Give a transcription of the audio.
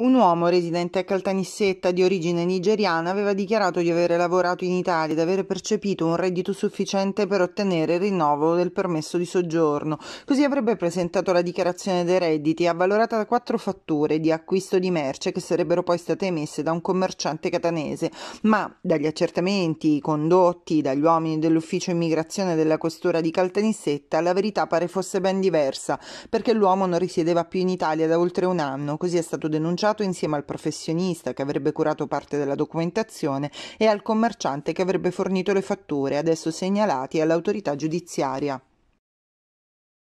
Un uomo residente a Caltanissetta di origine nigeriana aveva dichiarato di aver lavorato in Italia e di aver percepito un reddito sufficiente per ottenere il rinnovo del permesso di soggiorno. Così avrebbe presentato la dichiarazione dei redditi, avvalorata da quattro fatture di acquisto di merce che sarebbero poi state emesse da un commerciante catanese. Ma dagli accertamenti condotti dagli uomini dell'ufficio immigrazione della questura di Caltanissetta, la verità pare fosse ben diversa, perché l'uomo non risiedeva più in Italia da oltre un anno. Così è stato denunciato progettato insieme al professionista che avrebbe curato parte della documentazione e al commerciante che avrebbe fornito le fatture, adesso segnalati all'autorità giudiziaria.